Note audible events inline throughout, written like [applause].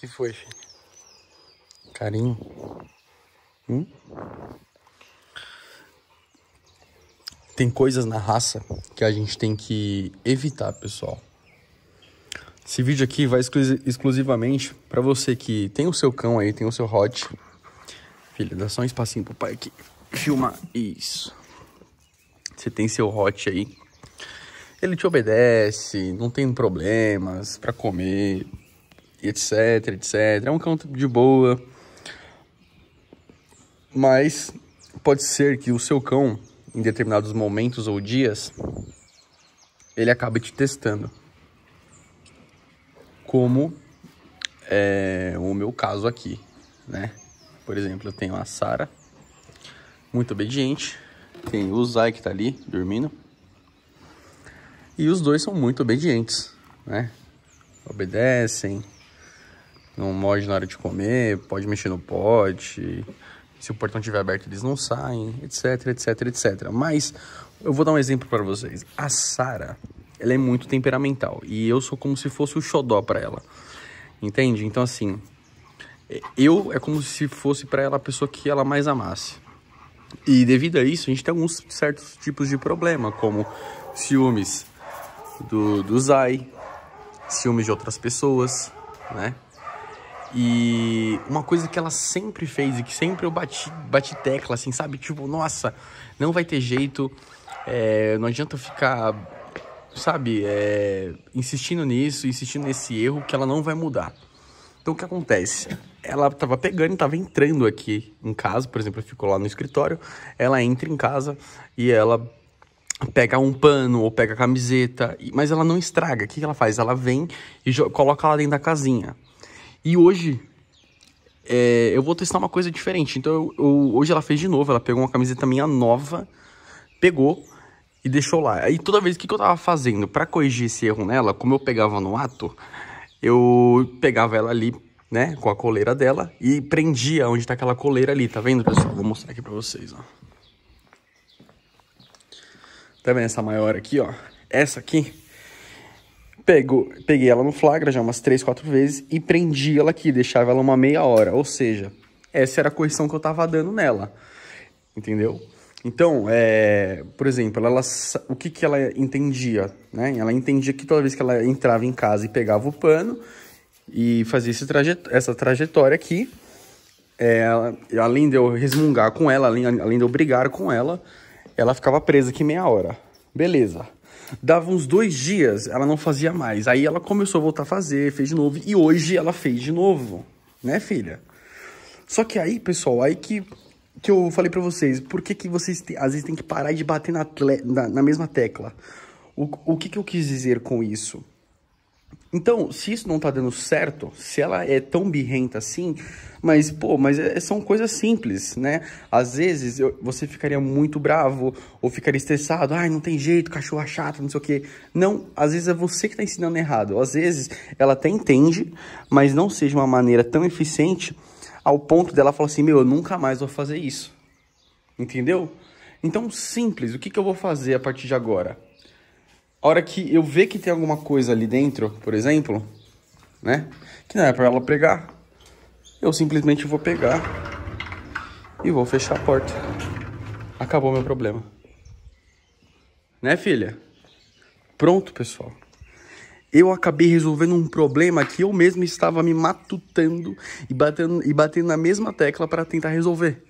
que foi, filho? Carinho. Hum? Tem coisas na raça que a gente tem que evitar, pessoal. Esse vídeo aqui vai exclusivamente para você que tem o seu cão aí, tem o seu hot. Filha, dá só um espacinho pro pai aqui. Filma isso. Você tem seu hot aí. Ele te obedece, não tem problemas para comer, etc, etc. É um canto de boa. Mas pode ser que o seu cão, em determinados momentos ou dias, ele acabe te testando. Como é o meu caso aqui, né? Por exemplo, eu tenho a Sara, muito obediente. Tem o Zay que tá ali, dormindo. E os dois são muito obedientes, né? Obedecem, não morde na hora de comer, pode mexer no pote, se o portão estiver aberto eles não saem, etc, etc, etc. Mas eu vou dar um exemplo para vocês. A Sara, ela é muito temperamental e eu sou como se fosse o xodó para ela. Entende? Então assim, eu é como se fosse para ela a pessoa que ela mais amasse. E devido a isso, a gente tem alguns certos tipos de problema, como ciúmes do, do Zai, ciúmes de outras pessoas, né? E uma coisa que ela sempre fez e que sempre eu bati, bati tecla, assim, sabe? Tipo, nossa, não vai ter jeito, é, não adianta ficar, sabe, é, insistindo nisso, insistindo nesse erro, que ela não vai mudar. Então, o que acontece? Ela tava pegando estava tava entrando aqui em casa, por exemplo, eu fico lá no escritório, ela entra em casa e ela pega um pano ou pega a camiseta, mas ela não estraga. O que ela faz? Ela vem e coloca lá dentro da casinha. E hoje é, eu vou testar uma coisa diferente. Então eu, eu, hoje ela fez de novo, ela pegou uma camiseta minha nova, pegou e deixou lá. Aí toda vez, o que, que eu tava fazendo? para corrigir esse erro nela, como eu pegava no ato, eu pegava ela ali, né, com a coleira dela e prendia onde tá aquela coleira ali, tá vendo, pessoal? Vou mostrar aqui pra vocês, ó. Tá vendo essa maior aqui, ó? Essa aqui Pego, peguei ela no flagra já umas 3, 4 vezes e prendi ela aqui, deixava ela uma meia hora. Ou seja, essa era a correção que eu tava dando nela, entendeu? Então, é, por exemplo, ela, o que, que ela entendia? Né? Ela entendia que toda vez que ela entrava em casa e pegava o pano e fazia esse trajet, essa trajetória aqui, é, além de eu resmungar com ela, além, além de eu brigar com ela, ela ficava presa aqui meia hora. Beleza. Dava uns dois dias, ela não fazia mais. Aí ela começou a voltar a fazer, fez de novo. E hoje ela fez de novo, né, filha? Só que aí, pessoal, aí que, que eu falei para vocês, por que, que vocês te, às vezes tem que parar de bater na, na, na mesma tecla? O, o que, que eu quis dizer com isso? Então, se isso não tá dando certo, se ela é tão birrenta assim, mas, pô, mas é, é, são coisas simples, né? Às vezes eu, você ficaria muito bravo ou ficaria estressado, ai, não tem jeito, cachorro chato, não sei o quê. Não, às vezes é você que tá ensinando errado. Às vezes ela até entende, mas não seja uma maneira tão eficiente ao ponto dela falar assim, meu, eu nunca mais vou fazer isso. Entendeu? Então, simples, o que, que eu vou fazer a partir de agora? a hora que eu ver que tem alguma coisa ali dentro, por exemplo, né? Que não é para ela pegar, eu simplesmente vou pegar e vou fechar a porta. Acabou meu problema. Né, filha? Pronto, pessoal. Eu acabei resolvendo um problema que eu mesmo estava me matutando e batendo, e batendo na mesma tecla para tentar resolver.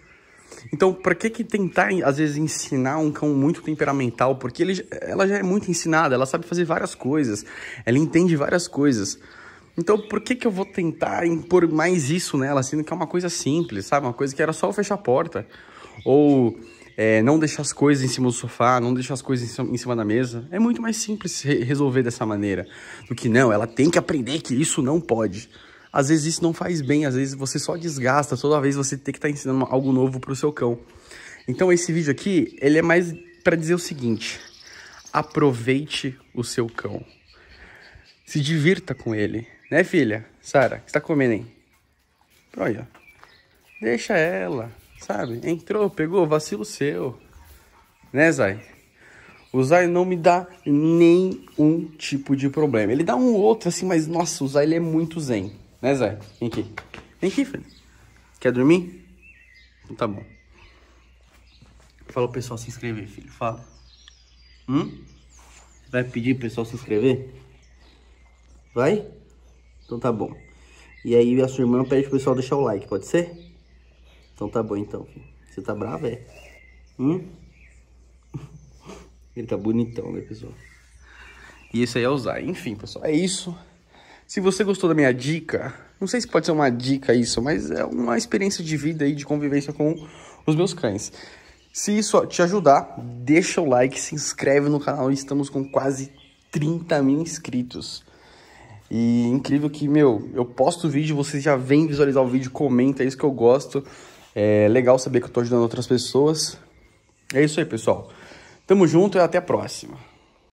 Então, para que, que tentar, às vezes, ensinar um cão muito temperamental? Porque ele, ela já é muito ensinada, ela sabe fazer várias coisas, ela entende várias coisas. Então, por que, que eu vou tentar impor mais isso nela, sendo que é uma coisa simples, sabe? Uma coisa que era só eu fechar a porta. Ou é, não deixar as coisas em cima do sofá, não deixar as coisas em cima da mesa. É muito mais simples resolver dessa maneira do que não, ela tem que aprender que isso não pode às vezes isso não faz bem, às vezes você só desgasta, toda vez você tem que estar tá ensinando algo novo para o seu cão. Então esse vídeo aqui, ele é mais para dizer o seguinte, aproveite o seu cão, se divirta com ele, né filha? Sara, o que você tá comendo aí? Olha, deixa ela, sabe? Entrou, pegou, vacilo seu, né Zay? O Zay não me dá nenhum tipo de problema. Ele dá um outro assim, mas nossa, o Zay ele é muito zen. Né, Zé? Vem aqui. Vem aqui, filho. Quer dormir? Então tá bom. Fala o pessoal se inscrever, filho. Fala. Hum? Vai pedir pro pessoal se inscrever? Vai? Então tá bom. E aí a sua irmã pede pro pessoal deixar o like, pode ser? Então tá bom então, filho. Você tá bravo, é? Hum? [laughs] Ele tá bonitão, né, pessoal? E esse aí é o Zé. Enfim, pessoal, é isso. Se você gostou da minha dica, não sei se pode ser uma dica isso, mas é uma experiência de vida e de convivência com os meus cães. Se isso te ajudar, deixa o like, se inscreve no canal. Estamos com quase 30 mil inscritos. E incrível que, meu, eu posto o vídeo, você já vem visualizar o vídeo, comenta, é isso que eu gosto. É legal saber que eu tô ajudando outras pessoas. É isso aí, pessoal. Tamo junto e até a próxima.